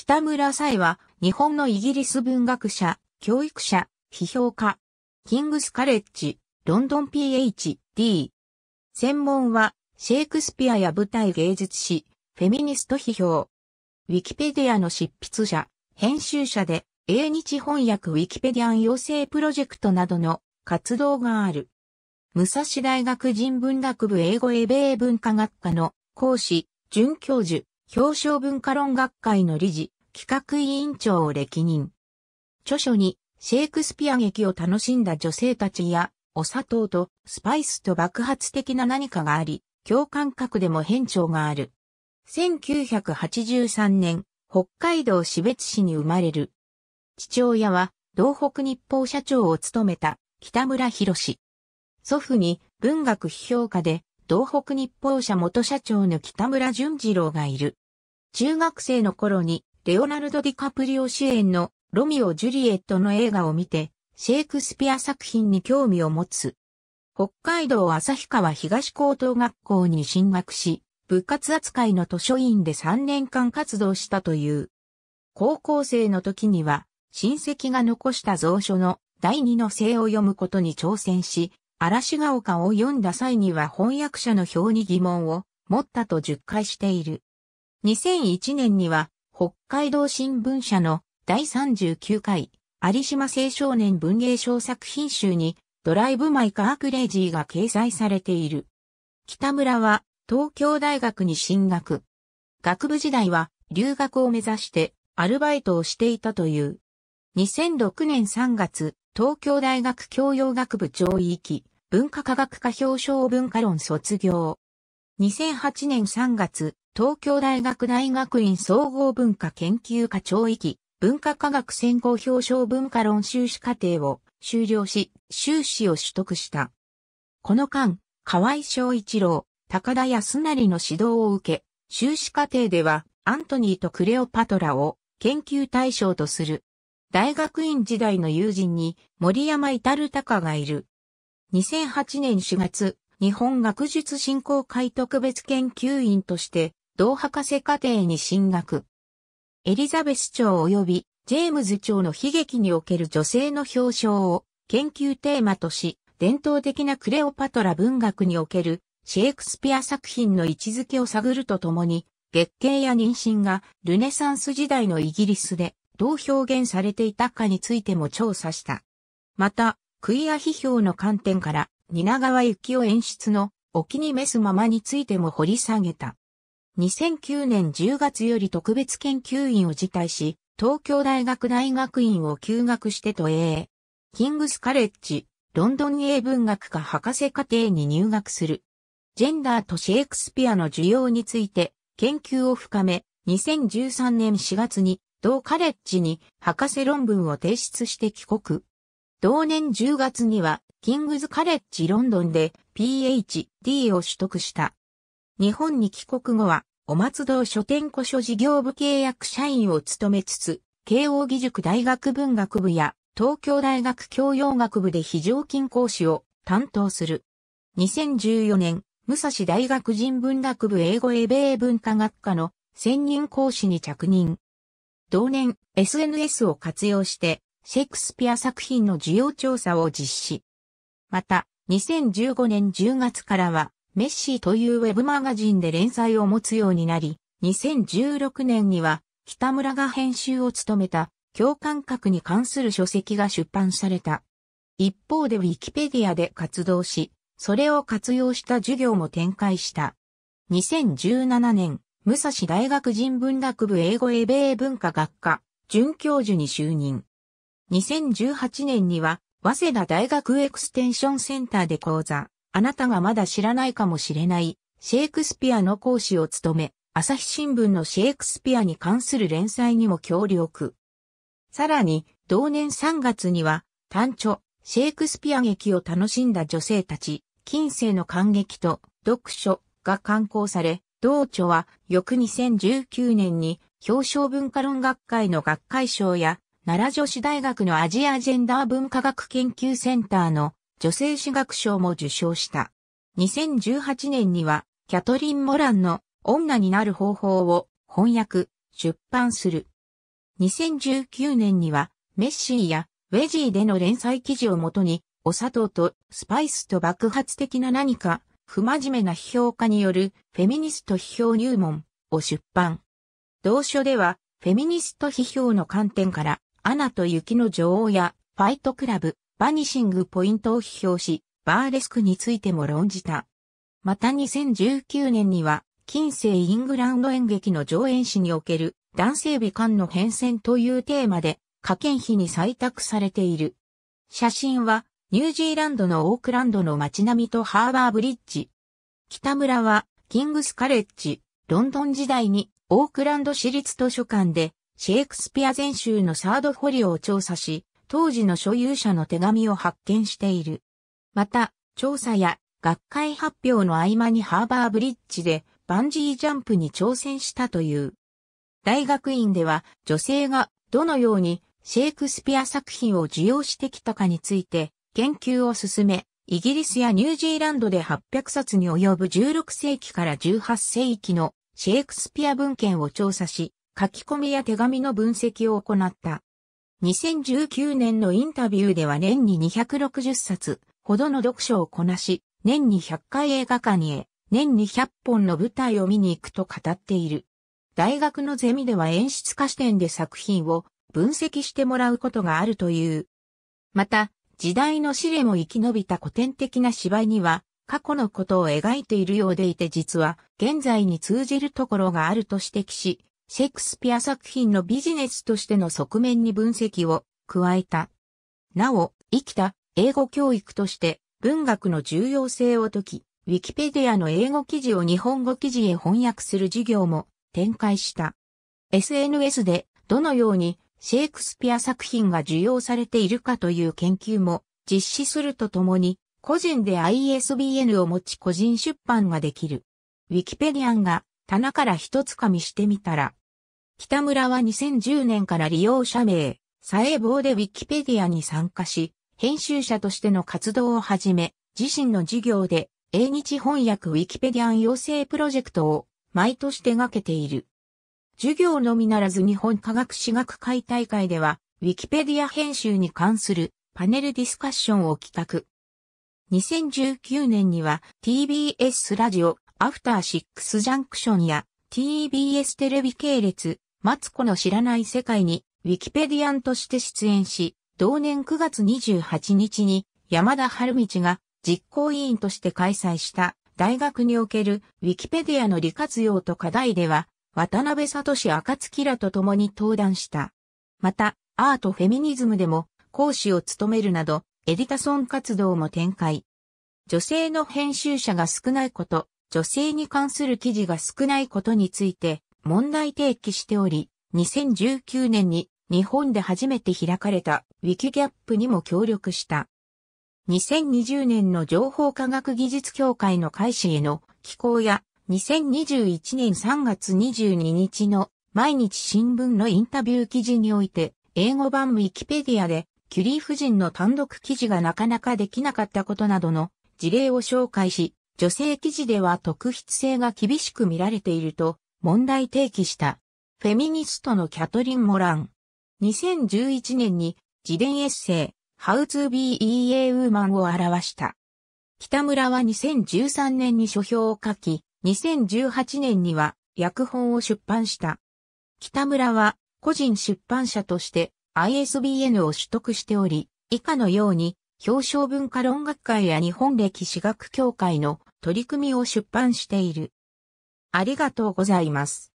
北村彩は、日本のイギリス文学者、教育者、批評家。キングスカレッジ、ロンドン PhD。専門は、シェイクスピアや舞台芸術史、フェミニスト批評。ウィキペディアの執筆者、編集者で、英日翻訳ウィキペディアン養成プロジェクトなどの活動がある。武蔵大学人文学部英語英米文化学科の講師、准教授、表彰文化論学会の理事、企画委員長を歴任。著書に、シェイクスピア劇を楽しんだ女性たちや、お砂糖とスパイスと爆発的な何かがあり、共感覚でも変調がある。1983年、北海道志別市に生まれる。父親は、道北日報社長を務めた北村博士。祖父に文学批評家で東北日報社元社長の北村淳二郎がいる。中学生の頃に、レオナルド・ディカプリオ主演のロミオ・ジュリエットの映画を見て、シェイクスピア作品に興味を持つ。北海道旭川東高等学校に進学し、部活扱いの図書院で3年間活動したという。高校生の時には、親戚が残した蔵書の第二の性を読むことに挑戦し、嵐が丘を読んだ際には翻訳者の表に疑問を持ったと述回している。2001年には北海道新聞社の第39回有島青少年文芸賞作品集にドライブ・マイ・カー・クレイジーが掲載されている。北村は東京大学に進学。学部時代は留学を目指してアルバイトをしていたという。2006年3月、東京大学教養学部上位域、文化科学科表彰文化論卒業。2008年3月、東京大学大学院総合文化研究科長域、文化科学専攻表彰文化論修士課程を修了し、修士を取得した。この間、河合昭一郎、高田康成の指導を受け、修士課程では、アントニーとクレオパトラを研究対象とする大学院時代の友人に森山至隆がいる。2008年4月、日本学術振興会特別研究員として、同博士課程に進学。エリザベス朝及びジェームズ朝の悲劇における女性の表彰を研究テーマとし、伝統的なクレオパトラ文学におけるシェイクスピア作品の位置づけを探るとともに、月経や妊娠がルネサンス時代のイギリスでどう表現されていたかについても調査した。また、クイア批評の観点から、蜷川幸雄演出の、お気に召すままについても掘り下げた。2009年10月より特別研究員を辞退し、東京大学大学院を休学して都営、キングスカレッジ、ロンドン英文学科博士課程に入学する。ジェンダーとシェイクスピアの需要について研究を深め、2013年4月に同カレッジに博士論文を提出して帰国。同年10月には、キングズカレッジロンドンで PhD を取得した。日本に帰国後は、お松堂書店古書事業部契約社員を務めつつ、慶応義塾大学文学部や東京大学教養学部で非常勤講師を担当する。2014年、武蔵大学人文学部英語英米文化学科の専任講師に着任。同年、SNS を活用して、シェイクスピア作品の需要調査を実施。また、2015年10月からは、メッシーというウェブマガジンで連載を持つようになり、2016年には、北村が編集を務めた、共感覚に関する書籍が出版された。一方でウィキペディアで活動し、それを活用した授業も展開した。2017年、武蔵大学人文学部英語英米文化学科、准教授に就任。2018年には、早稲田大学エクステンションセンターで講座、あなたがまだ知らないかもしれない、シェイクスピアの講師を務め、朝日新聞のシェイクスピアに関する連載にも協力。さらに、同年3月には、単著、シェイクスピア劇を楽しんだ女性たち、近世の感激と読書が刊行され、同著は翌2019年に表彰文化論学会の学会賞や奈良女子大学のアジアジェンダー文化学研究センターの女性史学賞も受賞した。2018年にはキャトリン・モランの女になる方法を翻訳、出版する。2019年にはメッシーやウェジーでの連載記事をもとにお砂糖とスパイスと爆発的な何か不真面目な批評家によるフェミニスト批評入門を出版。同書では、フェミニスト批評の観点から、アナと雪の女王や、ファイトクラブ、バニシングポイントを批評し、バーレスクについても論じた。また2019年には、近世イングランド演劇の上演史における男性美観の変遷というテーマで、可見費に採択されている。写真は、ニュージーランドのオークランドの街並みとハーバーブリッジ。北村は、キングスカレッジ、ロンドン時代に、オークランド市立図書館で、シェイクスピア全集のサードフォリオを調査し、当時の所有者の手紙を発見している。また、調査や学会発表の合間にハーバーブリッジでバンジージャンプに挑戦したという。大学院では女性がどのようにシェイクスピア作品を受容してきたかについて研究を進め、イギリスやニュージーランドで800冊に及ぶ16世紀から18世紀のシェイクスピア文献を調査し、書き込みや手紙の分析を行った。2019年のインタビューでは年に260冊ほどの読書をこなし、年に100回映画館へ、年に100本の舞台を見に行くと語っている。大学のゼミでは演出家視点で作品を分析してもらうことがあるという。また、時代の試練も生き延びた古典的な芝居には、過去のことを描いているようでいて実は、現在に通じるところがあると指摘し、シェイクスピア作品のビジネスとしての側面に分析を加えた。なお、生きた英語教育として文学の重要性を解き、ウィキペディアの英語記事を日本語記事へ翻訳する事業も展開した。SNS でどのようにシェイクスピア作品が受容されているかという研究も実施するとともに、個人で ISBN を持ち個人出版ができる。ウィキペディアンが棚から一つ紙みしてみたら、北村は2010年から利用者名、佐ボ坊でウィキペディアに参加し、編集者としての活動を始め、自身の事業で、英日翻訳ウィキペディアン養成プロジェクトを毎年手掛けている。授業のみならず日本科学史学会大会では、ウィキペディア編集に関するパネルディスカッションを企画。2019年には TBS ラジオアフターシックスジャンクションや TBS テレビ系列マツコの知らない世界にウィキペディアンとして出演し、同年9月28日に山田春道が実行委員として開催した大学におけるウィキペディアの利活用と課題では渡辺聡暁らと共に登壇した。また、アートフェミニズムでも講師を務めるなど、エディタソン活動も展開。女性の編集者が少ないこと、女性に関する記事が少ないことについて問題提起しており、2019年に日本で初めて開かれたウィキギャップにも協力した。2020年の情報科学技術協会の開始への寄稿や2021年3月22日の毎日新聞のインタビュー記事において、英語版ウィキペディアで、キュリー夫人の単独記事がなかなかできなかったことなどの事例を紹介し、女性記事では特筆性が厳しく見られていると問題提起した。フェミニストのキャトリン・モラン。2011年に自伝エッセイ、How to be a woman を表した。北村は2013年に書評を書き、2018年には訳本を出版した。北村は個人出版社として ISBN を取得しており、以下のように表彰文化論学会や日本歴史学協会の取り組みを出版している。ありがとうございます。